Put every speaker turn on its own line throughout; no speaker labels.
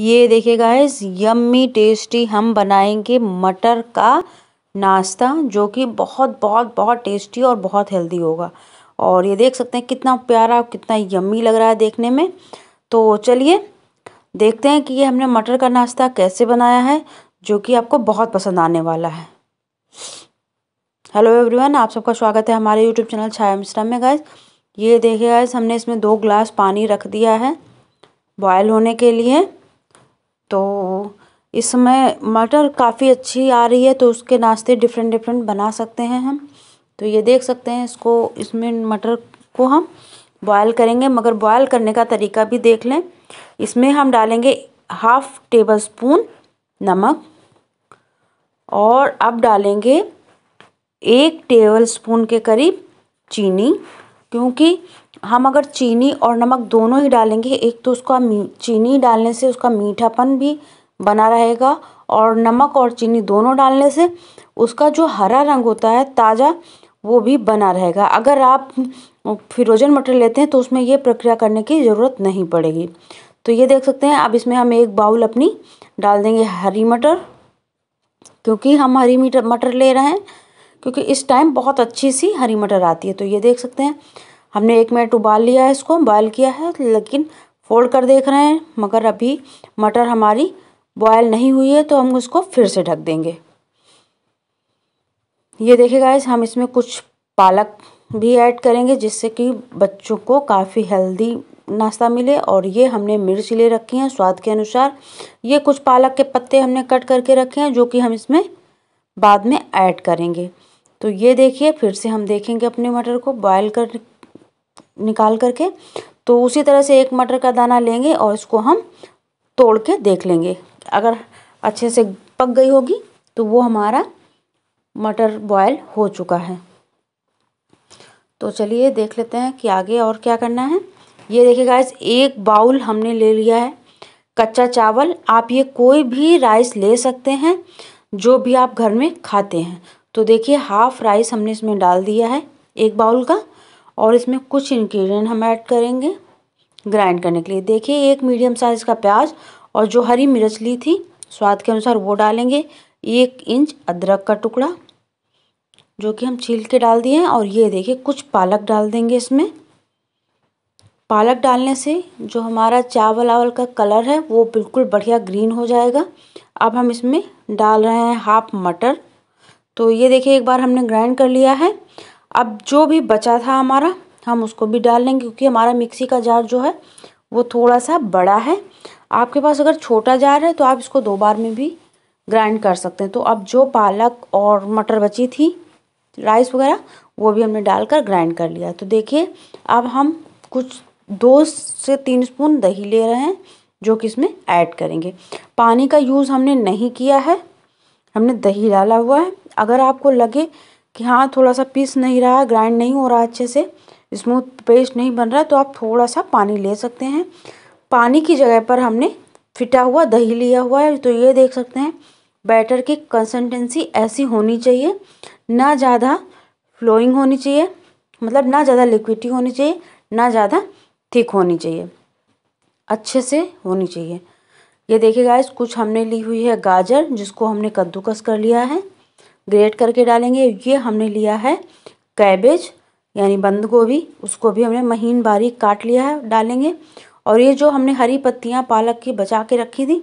ये देखिए guys yummy tasty हम बनाएंगे मटर का नाश्ता जो कि बहुत बहुत बहुत टेस्टी और बहुत हेल्दी होगा और ये देख सकते हैं कितना प्यारा कितना यम्मी लग रहा है देखने में तो चलिए देखते हैं कि ये हमने मटर का नाश्ता कैसे बनाया है जो कि आपको बहुत पसंद आने वाला है हेलो एवरीवन आप सबका स्वागत है हमारे यूट्यूब चैनल छाया मिश्रा में गैस ये देखिए गैस हमने इसमें दो ग्लास पानी रख दिया है बॉयल होने के लिए तो इसमें मटर काफ़ी अच्छी आ रही है तो उसके नाश्ते डिफरेंट डिफरेंट बना सकते हैं हम तो ये देख सकते हैं इसको इसमें मटर को हम बॉयल करेंगे मगर बॉयल करने का तरीका भी देख लें इसमें हम डालेंगे हाफ टेबल स्पून नमक और अब डालेंगे एक टेबल स्पून के करीब चीनी क्योंकि हम अगर चीनी और नमक दोनों ही डालेंगे एक तो उसका चीनी डालने से उसका मीठापन भी बना रहेगा और नमक और चीनी दोनों डालने से उसका जो हरा रंग होता है ताज़ा वो भी बना रहेगा अगर आप फ्रोजन मटर लेते हैं तो उसमें ये प्रक्रिया करने की ज़रूरत नहीं पड़ेगी तो ये देख सकते हैं अब इसमें हम एक बाउल अपनी डाल देंगे हरी मटर क्योंकि हम हरी मटर ले रहे हैं क्योंकि इस टाइम बहुत अच्छी सी हरी मटर आती है तो ये देख सकते हैं हमने एक मिनट उबाल लिया है इसको बॉयल किया है लेकिन फोल्ड कर देख रहे हैं मगर अभी मटर हमारी बॉयल नहीं हुई है तो हम उसको फिर से ढक देंगे ये देखेगा इस हम इसमें कुछ पालक भी ऐड करेंगे जिससे कि बच्चों को काफ़ी हेल्दी नाश्ता मिले और ये हमने मिर्च ले रखी हैं स्वाद के अनुसार ये कुछ पालक के पत्ते हमने कट करके रखे हैं जो कि हम इसमें बाद में ऐड करेंगे तो ये देखिए फिर से हम देखेंगे अपने मटर को बॉयल कर निकाल करके तो उसी तरह से एक मटर का दाना लेंगे और इसको हम तोड़ के देख लेंगे अगर अच्छे से पक गई होगी तो वो हमारा मटर बॉयल हो चुका है तो चलिए देख लेते हैं कि आगे और क्या करना है ये देखिए गाइस एक बाउल हमने ले लिया है कच्चा चावल आप ये कोई भी राइस ले सकते हैं जो भी आप घर में खाते हैं तो देखिए हाफ राइस हमने इसमें डाल दिया है एक बाउल का और इसमें कुछ इन्ग्रीडियंट हम ऐड करेंगे ग्राइंड करने के लिए देखिए एक मीडियम साइज़ का प्याज और जो हरी मिर्च ली थी स्वाद के अनुसार वो डालेंगे एक इंच अदरक का टुकड़ा जो कि हम छील के डाल दिए हैं और ये देखिए कुछ पालक डाल देंगे इसमें पालक डालने से जो हमारा चावल आवल का कलर है वो बिल्कुल बढ़िया ग्रीन हो जाएगा अब हम इसमें डाल रहे हैं हाफ मटर तो ये देखिए एक बार हमने ग्राइंड कर लिया है अब जो भी बचा था हमारा हम उसको भी डाल लेंगे क्योंकि हमारा मिक्सी का जार जो है वो थोड़ा सा बड़ा है आपके पास अगर छोटा जार है तो आप इसको दो बार में भी ग्राइंड कर सकते हैं तो अब जो पालक और मटर बची थी राइस वगैरह वो भी हमने डालकर ग्राइंड कर लिया तो देखिए अब हम कुछ दो से तीन स्पून दही ले रहे हैं जो कि इसमें ऐड करेंगे पानी का यूज़ हमने नहीं किया है हमने दही डाला हुआ है अगर आपको लगे कि हाँ थोड़ा सा पीस नहीं रहा ग्राइंड नहीं हो रहा अच्छे से स्मूथ पेस्ट नहीं बन रहा तो आप थोड़ा सा पानी ले सकते हैं पानी की जगह पर हमने फिटा हुआ दही लिया हुआ है तो ये देख सकते हैं बैटर की कंसिस्टेंसी ऐसी होनी चाहिए ना ज़्यादा फ्लोइंग होनी चाहिए मतलब ना ज़्यादा लिक्विडी होनी चाहिए ना ज़्यादा थिक होनी चाहिए अच्छे से होनी चाहिए ये देखिए गाइस कुछ हमने ली हुई है गाजर जिसको हमने कद्दूकस कर लिया है ग्रेट करके डालेंगे ये हमने लिया है कैबेज यानी बंद गोभी उसको भी हमने महीन बारीक काट लिया है डालेंगे और ये जो हमने हरी पत्तियाँ पालक की बचा के रखी थी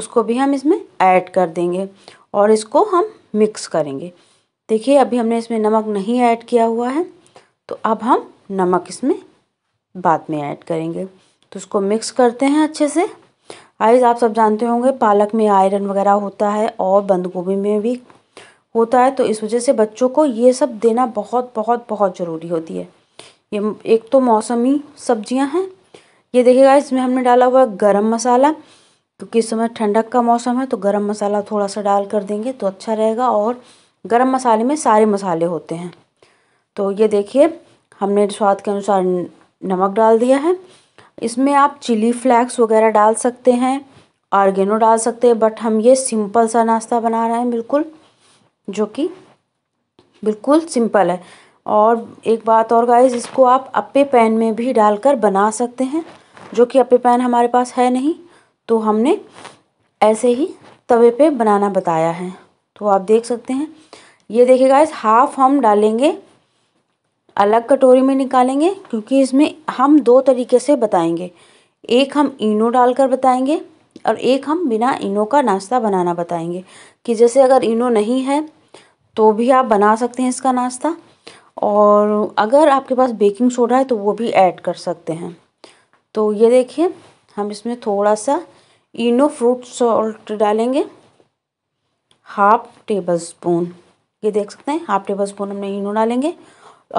उसको भी हम इसमें ऐड कर देंगे और इसको हम मिक्स करेंगे देखिए अभी हमने इसमें नमक नहीं ऐड किया हुआ है तो अब हम नमक इसमें बाद में ऐड करेंगे तो इसको मिक्स करते हैं अच्छे से आइज आप सब जानते होंगे पालक में आयरन वगैरह होता है और बंद गोभी में भी होता है तो इस वजह से बच्चों को ये सब देना बहुत बहुत बहुत ज़रूरी होती है ये एक तो मौसमी सब्जियां हैं ये देखिएगा इसमें हमने डाला हुआ गरम मसाला क्योंकि इस समय ठंडक का मौसम है तो गरम मसाला थोड़ा सा डाल कर देंगे तो अच्छा रहेगा और गरम मसाले में सारे मसाले होते हैं तो ये देखिए हमने स्वाद के अनुसार नमक डाल दिया है इसमें आप चिली फ्लैक्स वगैरह डाल सकते हैं आर्गेनो डाल सकते हैं बट हम ये सिंपल सा नाश्ता बना रहे हैं बिल्कुल जो कि बिल्कुल सिंपल है और एक बात और गाइज इसको आप अप्पे पैन में भी डालकर बना सकते हैं जो कि अप्पे पैन हमारे पास है नहीं तो हमने ऐसे ही तवे पे बनाना बताया है तो आप देख सकते हैं ये देखिए गाइज हाफ हम डालेंगे अलग कटोरी में निकालेंगे क्योंकि इसमें हम दो तरीके से बताएंगे एक हम इनो डालकर बताएंगे और एक हम बिना इनो का नाश्ता बनाना बताएंगे कि जैसे अगर इनो नहीं है तो भी आप बना सकते हैं इसका नाश्ता और अगर आपके पास बेकिंग सोडा है तो वो भी ऐड कर सकते हैं तो ये देखिए हम इसमें थोड़ा सा इनो फ्रूट सॉल्ट डालेंगे हाफ टेबल स्पून ये देख सकते हैं हाफ टेबल स्पून हमने इनो डालेंगे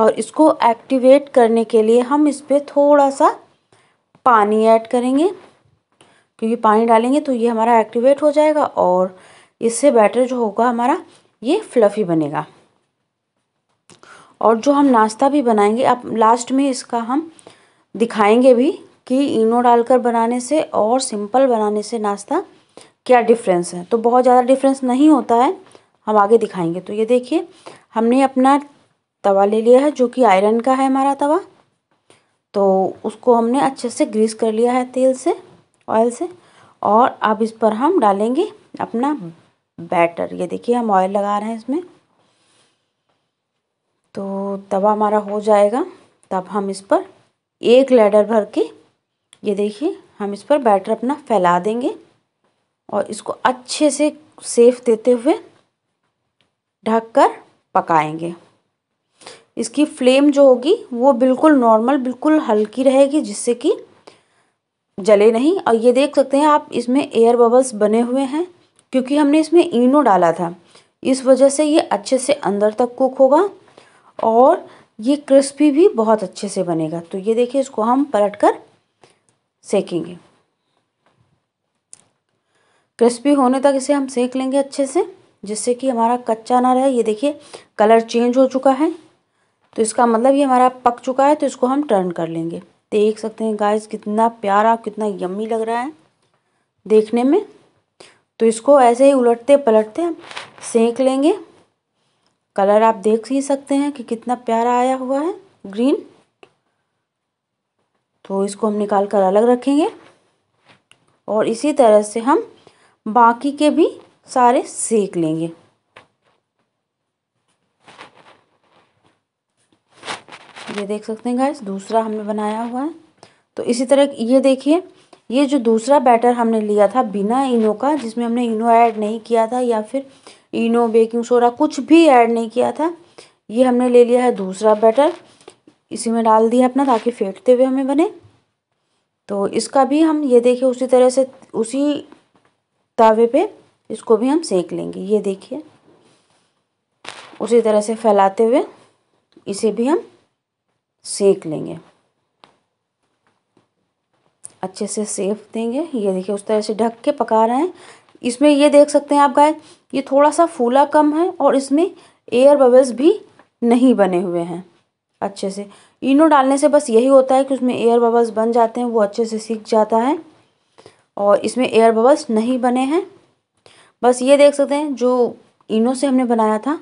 और इसको एक्टिवेट करने के लिए हम इस पर थोड़ा सा पानी ऐड करेंगे क्योंकि पानी डालेंगे तो ये हमारा एक्टिवेट हो जाएगा और इससे बैटर जो होगा हमारा ये फ्लफ़ी बनेगा और जो हम नाश्ता भी बनाएंगे आप लास्ट में इसका हम दिखाएंगे भी कि इनो डालकर बनाने से और सिंपल बनाने से नाश्ता क्या डिफरेंस है तो बहुत ज़्यादा डिफरेंस नहीं होता है हम आगे दिखाएंगे तो ये देखिए हमने अपना तवा ले लिया है जो कि आयरन का है हमारा तवा तो उसको हमने अच्छे से ग्रीस कर लिया है तेल से ऑयल से और अब इस पर हम डालेंगे अपना बैटर ये देखिए हम ऑयल लगा रहे हैं इसमें तो तवा हमारा हो जाएगा तब हम इस पर एक लेडर भर के ये देखिए हम इस पर बैटर अपना फैला देंगे और इसको अच्छे से सेफ देते हुए ढककर पकाएंगे इसकी फ्लेम जो होगी वो बिल्कुल नॉर्मल बिल्कुल हल्की रहेगी जिससे कि जले नहीं और ये देख सकते हैं आप इसमें एयर बबल्स बने हुए हैं क्योंकि हमने इसमें इनो डाला था इस वजह से ये अच्छे से अंदर तक कुक होगा और ये क्रिस्पी भी बहुत अच्छे से बनेगा तो ये देखिए इसको हम पलट कर सेकेंगे क्रिस्पी होने तक इसे हम सेक लेंगे अच्छे से जिससे कि हमारा कच्चा ना रहे ये देखिए कलर चेंज हो चुका है तो इसका मतलब ये हमारा पक चुका है तो इसको हम टर्न कर लेंगे देख सकते हैं गाइस कितना प्यारा कितना यम्मी लग रहा है देखने में तो इसको ऐसे ही उलटते पलटते हम सेंक लेंगे कलर आप देख ही सकते हैं कि कितना प्यारा आया हुआ है ग्रीन तो इसको हम निकाल कर अलग रखेंगे और इसी तरह से हम बाकी के भी सारे सेक लेंगे ये देख सकते हैं गाइस दूसरा हमने बनाया हुआ है तो इसी तरह ये देखिए ये जो दूसरा बैटर हमने लिया था बिना इनो का जिसमें हमने इनो ऐड नहीं किया था या फिर इनो बेकिंग सोडा कुछ भी ऐड नहीं किया था ये हमने ले लिया है दूसरा बैटर इसी में डाल दिया अपना ताकि फेंटते हुए हमें बने तो इसका भी हम ये देखिए उसी तरह से उसी तावे पे इसको भी हम सेक लेंगे ये देखिए उसी तरह से फैलाते हुए इसे भी हम सेक लेंगे अच्छे से सेफ देंगे ये देखिए उस तरह से ढक के पका रहे हैं इसमें ये देख सकते हैं आप गाय ये थोड़ा सा फूला कम है और इसमें एयर बबल्स भी नहीं बने हुए हैं अच्छे से इनो डालने से बस यही होता है कि उसमें एयर बबल्स बन जाते हैं वो अच्छे से सीख जाता है और इसमें एयर बबल्स नहीं बने हैं बस ये देख सकते हैं जो इनो से हमने बनाया था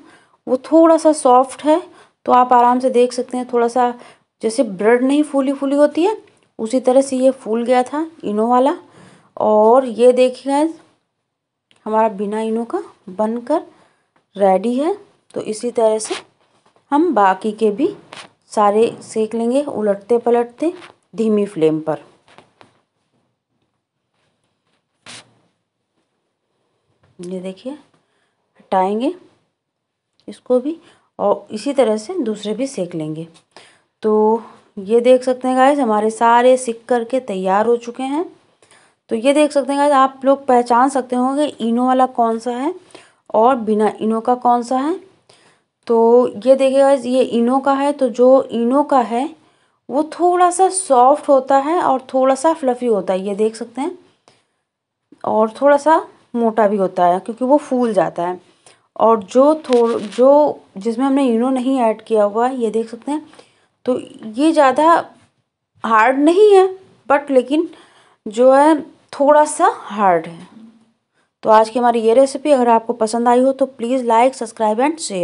वो थोड़ा सा सॉफ्ट है तो आप आराम से देख सकते हैं थोड़ा सा जैसे ब्रेड नहीं फूली फूली होती है उसी तरह से ये फूल गया था इनो वाला और ये देखिए हमारा बिना इनो का बनकर रेडी है तो इसी तरह से हम बाकी के भी सारे सेक लेंगे उलटते पलटते धीमी फ्लेम पर ये देखिए हटाएंगे इसको भी और इसी तरह से दूसरे भी सेक लेंगे तो ये देख सकते हैं गाइज हमारे सारे सिक करके तैयार हो चुके हैं तो ये देख सकते हैं गाइज आप लोग पहचान सकते होंगे इनो वाला कौन सा है और बिना इनो का कौन सा है तो ये देखिए गाइज ये इनो का है तो जो इनो का है वो थोड़ा सा सॉफ्ट होता है और थोड़ा सा फ्लफ़ी होता है ये देख सकते हैं और थोड़ा सा मोटा भी होता है क्योंकि वो फूल जाता है और जो थोड़ जो जिसमें हमने इनो नहीं ऐड किया हुआ है ये देख सकते हैं तो ये ज़्यादा हार्ड नहीं है बट लेकिन जो है थोड़ा सा हार्ड है तो आज की हमारी ये रेसिपी अगर आपको पसंद आई हो तो please like subscribe and share